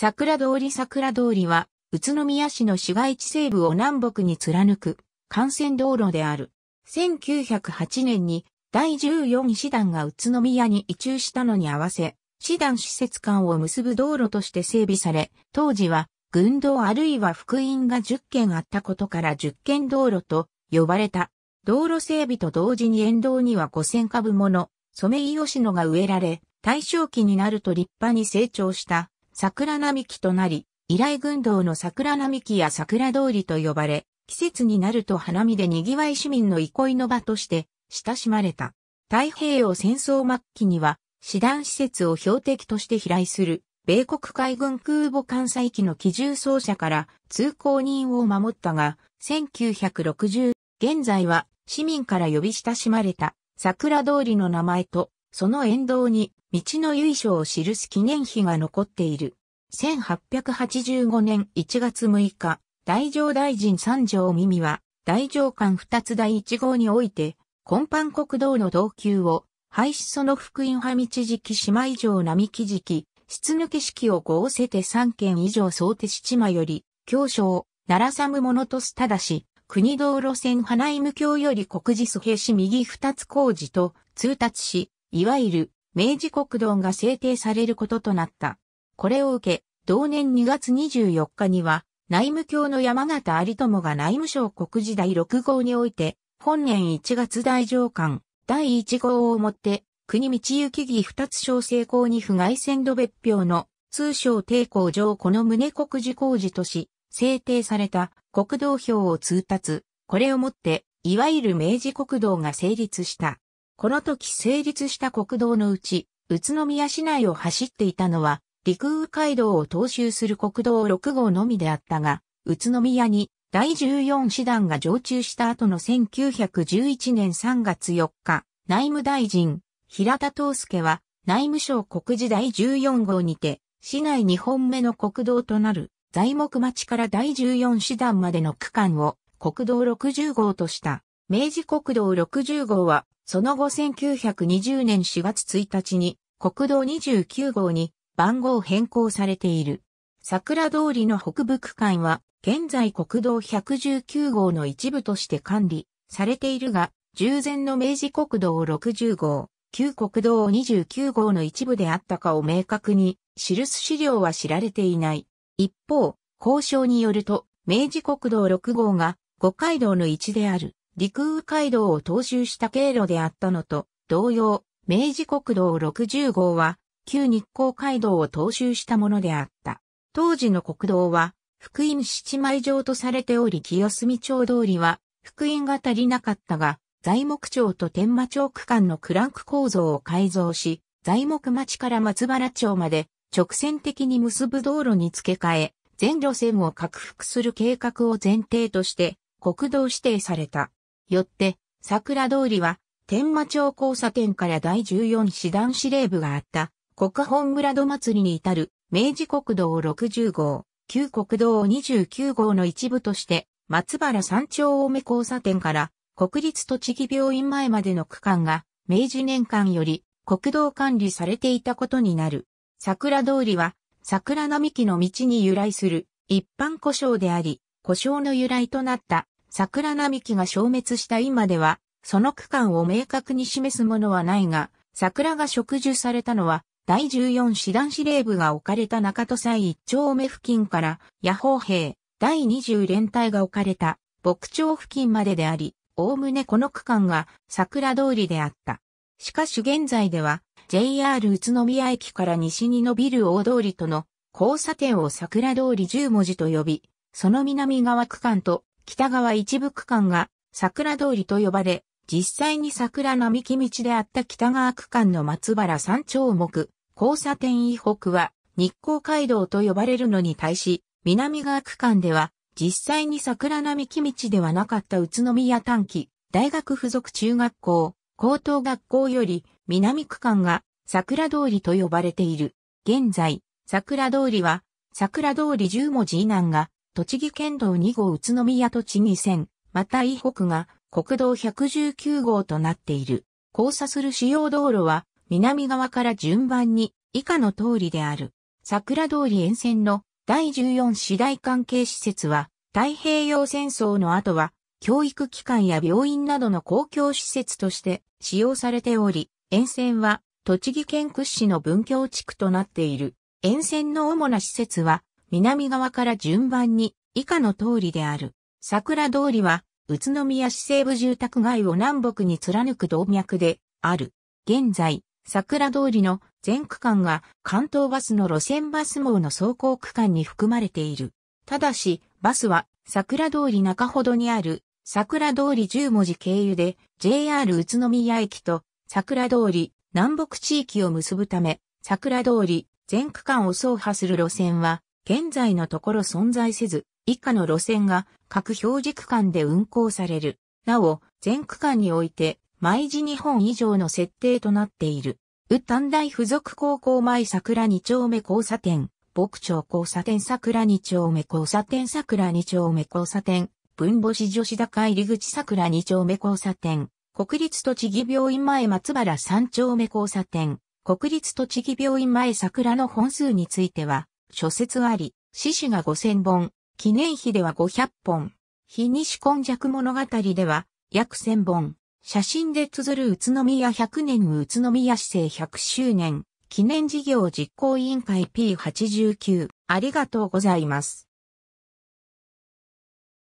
桜通り桜通りは、宇都宮市の市街地西部を南北に貫く幹線道路である。1908年に第14師団が宇都宮に移駐したのに合わせ、師団施設間を結ぶ道路として整備され、当時は軍道あるいは福音が10件あったことから10件道路と呼ばれた。道路整備と同時に沿道には5000株ものソメイヨシノが植えられ、大正期になると立派に成長した桜並木となり、依頼群道の桜並木や桜通りと呼ばれ、季節になると花見で賑わい市民の憩いの場として親しまれた。太平洋戦争末期には、師団施設を標的として飛来する、米国海軍空母艦載機の機銃奏者から通行人を守ったが、1960、現在は市民から呼び親しまれた桜通りの名前と、その沿道に道の由緒を記す記念碑が残っている。1885年1月6日、大乗大臣三条耳は、大乗館二つ第一号において、根本国道の等級を、廃止その福音派道敷島以上並木敷、室抜け式を合せて三県以上定手島より、教書奈良さむものとすただし、国道路線花井無教より国寺蘇平市右二つ工事と通達し、いわゆる明治国道が制定されることとなった。これを受け、同年2月24日には、内務卿の山形有友が内務省国時第6号において、本年1月大上官、第1号をもって、国道行き義二つ小成功に不外線度別表の通称抵抗上この胸国事工事とし、制定された国道表を通達、これをもって、いわゆる明治国道が成立した。この時成立した国道のうち、宇都宮市内を走っていたのは、陸羽街道を踏襲する国道6号のみであったが、宇都宮に第14師団が常駐した後の1911年3月4日、内務大臣、平田東介は、内務省国時第14号にて、市内2本目の国道となる、材木町から第14師団までの区間を、国道60号とした。明治国道60号は、その後1920年4月1日に、国道29号に番号変更されている。桜通りの北部区間は、現在国道119号の一部として管理されているが、従前の明治国道60号、旧国道29号の一部であったかを明確に記す資料は知られていない。一方、交渉によると、明治国道6号が五街道の一である陸羽街道を踏襲した経路であったのと同様、明治国道60号は旧日光街道を踏襲したものであった。当時の国道は、福音七枚城とされており清澄町通りは、福音が足りなかったが、材木町と天馬町区間のクランク構造を改造し、材木町から松原町まで直線的に結ぶ道路に付け替え、全路線を拡幅する計画を前提として国道指定された。よって、桜通りは天馬町交差点から第14師団司令部があった国本村戸祭りに至る明治国道60号、旧国道29号の一部として、松原山頂大目交差点から国立栃木病院前までの区間が明治年間より国道管理されていたことになる。桜通りは桜並木の道に由来する一般故障であり、故障の由来となった桜並木が消滅した今では、その区間を明確に示すものはないが、桜が植樹されたのは第14師団司令部が置かれた中戸祭一丁目付近から野砲兵第20連隊が置かれた牧町付近までであり、おおむねこの区間が桜通りであった。しかし現在では JR 宇都宮駅から西に伸びる大通りとの交差点を桜通り10文字と呼び、その南側区間と北側一部区間が桜通りと呼ばれ、実際に桜並木道であった北側区間の松原山頂目、交差点以北は日光街道と呼ばれるのに対し、南側区間では実際に桜並木道ではなかった宇都宮短期、大学附属中学校、高等学校より南区間が桜通りと呼ばれている。現在、桜通りは桜通り10文字以南が栃木県道2号宇都宮栃木線、また以北が国道119号となっている。交差する主要道路は南側から順番に以下の通りである。桜通り沿線の第14次第関係施設は太平洋戦争の後は教育機関や病院などの公共施設として使用されており、沿線は栃木県屈指の文教地区となっている。沿線の主な施設は南側から順番に以下の通りである。桜通りは宇都宮市西部住宅街を南北に貫く動脈である。現在、桜通りの全区間が関東バスの路線バス網の走行区間に含まれている。ただし、バスは桜通り中ほどにある桜通り10文字経由で JR 宇都宮駅と桜通り南北地域を結ぶため桜通り全区間を走破する路線は現在のところ存在せず以下の路線が各表示区間で運行される。なお、全区間において毎時日本以上の設定となっている。宇丹大附属高校前桜2丁目交差点、牧町交差点桜2丁目交差点桜2丁目交差点、文母市女子高入口桜2丁目交差点、国立栃木病院前松原3丁目交差点、国立栃木病院前桜の本数については、諸説あり、詩詞が5000本、記念碑では500本、日西根弱物語では約1000本、写真で綴る宇都宮100年宇都宮市政100周年記念事業実行委員会 P89 ありがとうございます。